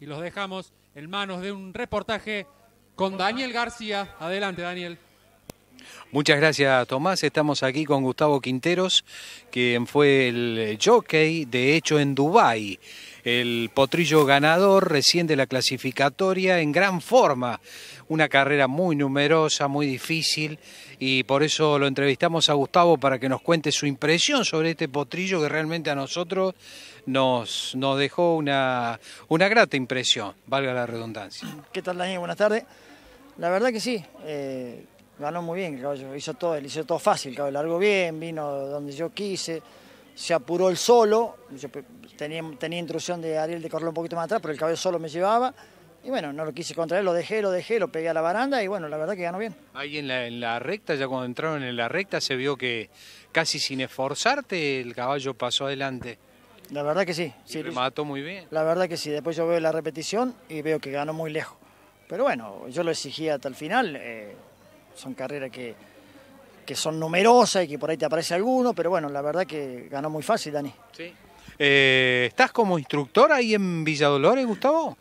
y los dejamos en manos de un reportaje con Daniel García. Adelante, Daniel. Muchas gracias Tomás, estamos aquí con Gustavo Quinteros, quien fue el jockey, de hecho, en Dubái el potrillo ganador recién de la clasificatoria en gran forma. Una carrera muy numerosa, muy difícil y por eso lo entrevistamos a Gustavo para que nos cuente su impresión sobre este potrillo que realmente a nosotros nos, nos dejó una, una grata impresión, valga la redundancia. ¿Qué tal, Daniel? Buenas tardes. La verdad que sí, eh, ganó muy bien, hizo todo, hizo todo fácil, el largo bien, vino donde yo quise se apuró el solo, tenía, tenía intrusión de Ariel de correr un poquito más atrás, pero el caballo solo me llevaba. Y bueno, no lo quise contraer, lo dejé, lo dejé, lo pegué a la baranda y bueno, la verdad que ganó bien. Ahí en la, recta, ya cuando entraron en la recta, se vio que casi sin esforzarte el caballo pasó adelante. La verdad que sí. sí mató muy bien. La verdad que sí. Después yo veo la repetición y veo que ganó muy lejos. Pero bueno, yo lo exigí hasta el final. Eh, son carreras que, que son numerosas y que por ahí te aparece alguno, pero bueno, la verdad que ganó muy fácil, Dani. Sí. Eh, ¿Estás como instructor ahí en Villa Dolores, Gustavo?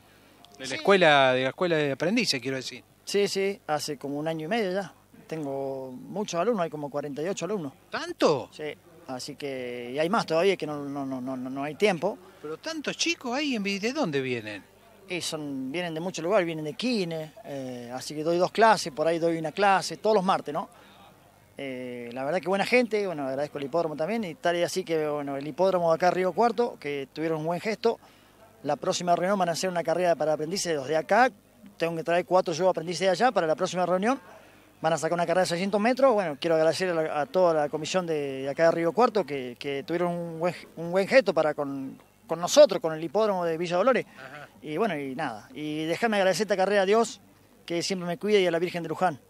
De la escuela, de la escuela de aprendices, quiero decir. Sí, sí, hace como un año y medio ya. Tengo muchos alumnos, hay como 48 alumnos. ¿Tanto? Sí, así que hay más todavía que no, no, no, no, no hay tiempo. Pero tantos chicos ahí, en, ¿de dónde vienen? vienen de muchos lugares, vienen de Kine, eh, así que doy dos clases, por ahí doy una clase, todos los martes, ¿no? Eh, la verdad que buena gente, bueno, agradezco el hipódromo también, y tal y así que, bueno, el hipódromo de acá Río Cuarto, que tuvieron un buen gesto. La próxima reunión van a hacer una carrera para aprendices de acá, tengo que traer cuatro yo aprendices de allá para la próxima reunión. Van a sacar una carrera de 600 metros. Bueno, quiero agradecer a, toda la comisión de, acá de Río Cuarto que, tuvieron un buen, gesto para con, nosotros, con el hipódromo de Villa Dolores. Y bueno, y nada. Y déjame agradecer esta carrera a Dios, que siempre me cuida, y a la Virgen de Luján.